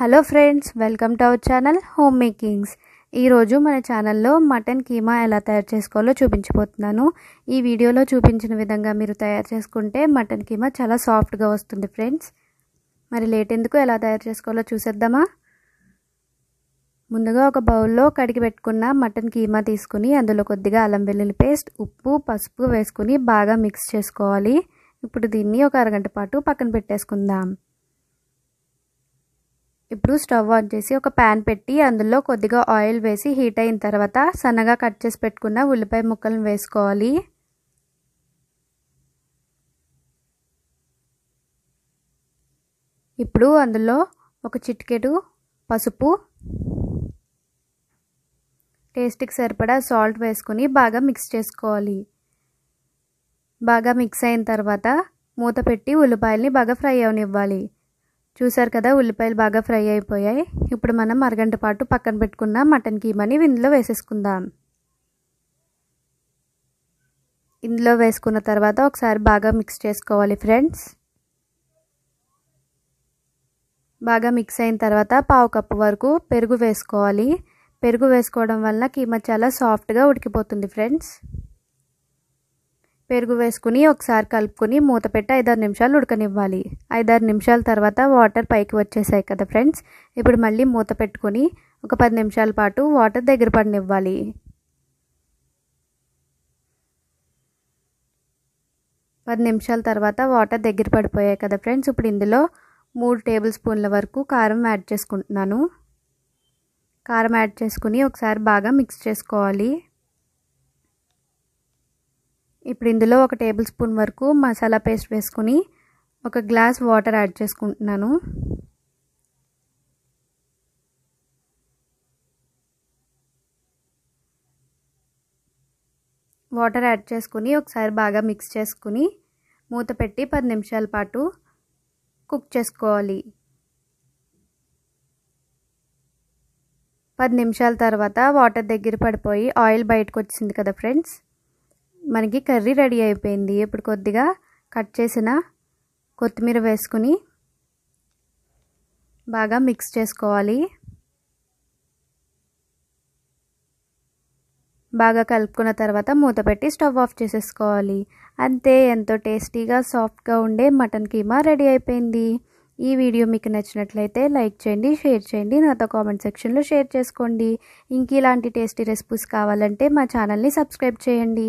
hello friends welcome to our channel home makings ఈరోజు మన ఛానల్లో మటన్ కీమా ఎలా తయారు చేసుకోవాలో చూపించబోతున్నాను ఈ వీడియోలో చూపించిన విధంగా మీరు తయారు చేసుకుంటే మటన్ కీమా చాలా సాఫ్ట్గా వస్తుంది ఫ్రెండ్స్ మరి లేట్ ఎందుకు ఎలా తయారు చేసుకోవాలో చూసేద్దామా ముందుగా ఒక బౌల్లో కడిగి పెట్టుకున్న మటన్ కీమా తీసుకుని అందులో కొద్దిగా అల్లం వెల్లుల్లి పేస్ట్ ఉప్పు పసుపు వేసుకుని బాగా మిక్స్ చేసుకోవాలి ఇప్పుడు దీన్ని ఒక అరగంట పాటు పక్కన పెట్టేసుకుందాం ఇప్పుడు స్టవ్ ఆన్ చేసి ఒక ప్యాన్ పెట్టి అందులో కొద్దిగా ఆయిల్ వేసి హీట్ అయిన తర్వాత సన్నగా కట్ చేసి పెట్టుకున్న ఉల్లిపాయ ముక్కలను వేసుకోవాలి ఇప్పుడు అందులో ఒక చిటికెడు పసుపు టేస్ట్కి సరిపడా సాల్ట్ వేసుకొని బాగా మిక్స్ చేసుకోవాలి బాగా మిక్స్ అయిన తర్వాత మూత పెట్టి ఉల్లిపాయల్ని బాగా ఫ్రై అవనివ్వాలి చూసారు కదా ఉల్లిపాయలు బాగా ఫ్రై అయిపోయాయి ఇప్పుడు మనం అరగంట పాటు పక్కన పెట్టుకున్న మటన్ కీమని ఇందులో వేసేసుకుందాం ఇందులో వేసుకున్న తర్వాత ఒకసారి బాగా మిక్స్ చేసుకోవాలి ఫ్రెండ్స్ బాగా మిక్స్ అయిన తర్వాత పావు కప్పు వరకు పెరుగు వేసుకోవాలి పెరుగు వేసుకోవడం వల్ల కీమ చాలా సాఫ్ట్గా ఉడికిపోతుంది ఫ్రెండ్స్ పెరుగు వేసుకుని ఒకసారి కలుపుకొని మూత పెట్టి ఐదారు నిమిషాలు ఉడకనివ్వాలి ఐదారు నిమిషాల తర్వాత వాటర్ పైకి వచ్చేసాయి కదా ఫ్రెండ్స్ ఇప్పుడు మళ్ళీ మూత పెట్టుకొని ఒక పది నిమిషాల పాటు వాటర్ దగ్గర పడినివ్వాలి పది నిమిషాల తర్వాత వాటర్ దగ్గర పడిపోయాయి కదా ఫ్రెండ్స్ ఇప్పుడు ఇందులో మూడు టేబుల్ స్పూన్ల వరకు కారం యాడ్ చేసుకుంటున్నాను కారం యాడ్ చేసుకుని ఒకసారి బాగా మిక్స్ చేసుకోవాలి ఇప్పుడు ఇందులో ఒక టేబుల్ స్పూన్ వరకు మసాలా పేస్ట్ వేసుకొని ఒక గ్లాస్ వాటర్ యాడ్ చేసుకుంటున్నాను వాటర్ యాడ్ చేసుకుని ఒకసారి బాగా మిక్స్ చేసుకుని మూత పెట్టి పది నిమిషాల పాటు కుక్ చేసుకోవాలి పది నిమిషాల తర్వాత వాటర్ దగ్గర పడిపోయి ఆయిల్ బయటకు వచ్చింది కదా ఫ్రెండ్స్ మనకి కర్రీ రెడీ అయిపోయింది ఇప్పుడు కొద్దిగా కట్ చేసిన కొత్తిమీర వేసుకుని బాగా మిక్స్ చేసుకోవాలి బాగా కలుపుకున్న తర్వాత మూత పెట్టి స్టవ్ ఆఫ్ చేసేసుకోవాలి అంతే ఎంతో టేస్టీగా సాఫ్ట్గా ఉండే మటన్ కీమా రెడీ అయిపోయింది ఈ వీడియో మీకు నచ్చినట్లయితే లైక్ చేయండి షేర్ చేయండి నాతో కామెంట్ సెక్షన్లో షేర్ చేసుకోండి ఇంక ఇలాంటి టేస్టీ రెసిపీస్ కావాలంటే మా ఛానల్ని సబ్స్క్రైబ్ చేయండి